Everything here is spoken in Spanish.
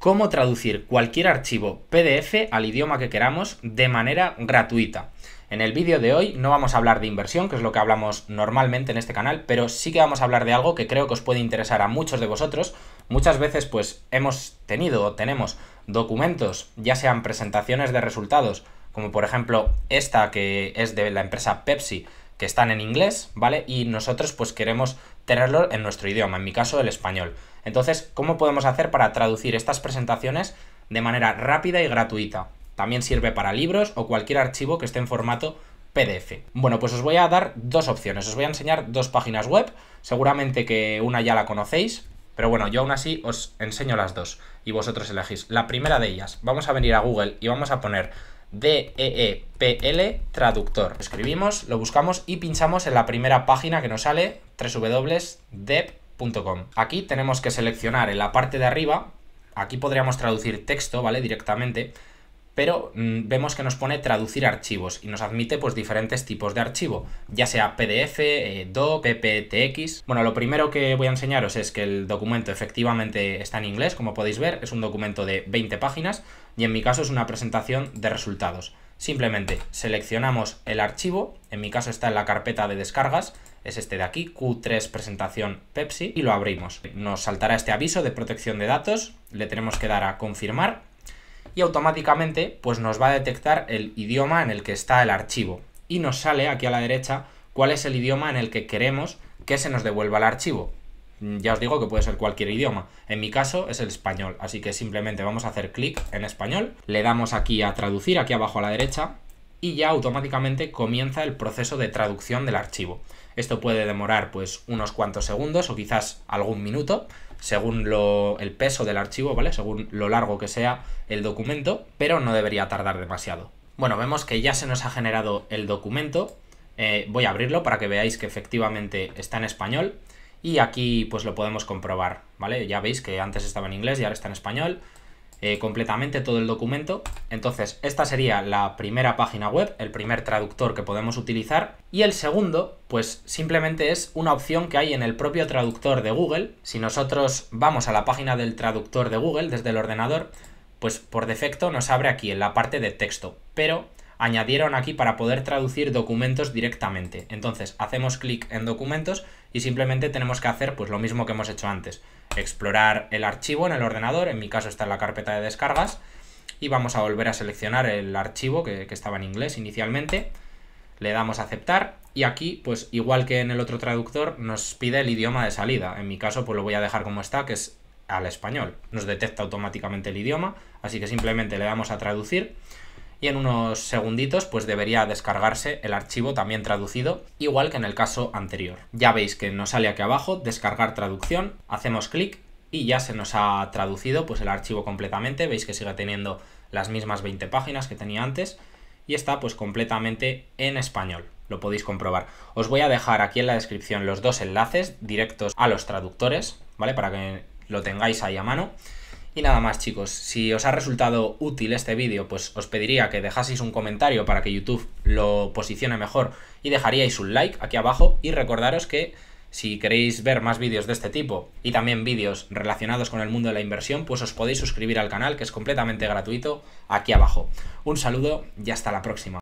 cómo traducir cualquier archivo PDF al idioma que queramos de manera gratuita. En el vídeo de hoy no vamos a hablar de inversión, que es lo que hablamos normalmente en este canal, pero sí que vamos a hablar de algo que creo que os puede interesar a muchos de vosotros. Muchas veces pues hemos tenido o tenemos documentos, ya sean presentaciones de resultados, como por ejemplo esta que es de la empresa Pepsi, que están en inglés, ¿vale? Y nosotros pues queremos tenerlo en nuestro idioma, en mi caso el español. Entonces, ¿cómo podemos hacer para traducir estas presentaciones de manera rápida y gratuita? También sirve para libros o cualquier archivo que esté en formato PDF. Bueno, pues os voy a dar dos opciones, os voy a enseñar dos páginas web, seguramente que una ya la conocéis, pero bueno, yo aún así os enseño las dos y vosotros elegís. La primera de ellas, vamos a venir a Google y vamos a poner DEEPL Traductor. escribimos, lo buscamos y pinchamos en la primera página que nos sale, www.dep.com. Aquí tenemos que seleccionar en la parte de arriba, aquí podríamos traducir texto, ¿vale? Directamente pero mm, vemos que nos pone traducir archivos y nos admite pues diferentes tipos de archivo, ya sea PDF, do, eh, DOC, PPTX. Bueno, lo primero que voy a enseñaros es que el documento efectivamente está en inglés, como podéis ver, es un documento de 20 páginas y en mi caso es una presentación de resultados. Simplemente seleccionamos el archivo, en mi caso está en la carpeta de descargas, es este de aquí, Q3 presentación Pepsi, y lo abrimos. Nos saltará este aviso de protección de datos, le tenemos que dar a confirmar automáticamente pues nos va a detectar el idioma en el que está el archivo y nos sale aquí a la derecha cuál es el idioma en el que queremos que se nos devuelva el archivo. Mm, ya os digo que puede ser cualquier idioma. En mi caso es el español, así que simplemente vamos a hacer clic en español, le damos aquí a traducir, aquí abajo a la derecha, y ya automáticamente comienza el proceso de traducción del archivo. Esto puede demorar pues unos cuantos segundos o quizás algún minuto, según el peso del archivo, ¿vale? Según lo largo que sea el documento, pero no debería tardar demasiado. Bueno, vemos que ya se nos ha generado el documento. Eh, voy a abrirlo para que veáis que efectivamente está en español y aquí pues lo podemos comprobar, ¿vale? Ya veis que antes estaba en inglés y ahora está en español. Eh, completamente todo el documento. Entonces, esta sería la primera página web, el primer traductor que podemos utilizar. Y el segundo, pues simplemente es una opción que hay en el propio traductor de Google. Si nosotros vamos a la página del traductor de Google desde el ordenador, pues por defecto nos abre aquí en la parte de texto. Pero añadieron aquí para poder traducir documentos directamente. Entonces hacemos clic en documentos y simplemente tenemos que hacer pues lo mismo que hemos hecho antes. Explorar el archivo en el ordenador, en mi caso está en la carpeta de descargas, y vamos a volver a seleccionar el archivo que, estaba en inglés inicialmente. Le damos a aceptar y aquí, pues igual que en el otro traductor, nos pide el idioma de salida. En mi caso, pues lo voy a dejar como está, que es al español. Nos detecta automáticamente el idioma, así que simplemente le damos a traducir y en unos segunditos pues debería descargarse el archivo también traducido, igual que en el caso anterior. Ya veis que nos sale aquí abajo descargar traducción, hacemos clic y ya se nos ha traducido pues el archivo completamente, veis que sigue teniendo las mismas 20 páginas que tenía antes y está pues completamente en español lo podéis comprobar. Os voy a dejar aquí en la descripción los dos enlaces directos a los traductores, ¿vale? Para que lo tengáis ahí a mano. Y nada más chicos, si os ha resultado útil este vídeo, pues os pediría que dejaseis un comentario para que YouTube lo posicione mejor y dejaríais un like aquí abajo y recordaros que si queréis ver más vídeos de este tipo y también vídeos relacionados con el mundo de la inversión, pues os podéis suscribir al canal que es completamente gratuito aquí abajo. Un saludo y hasta la próxima.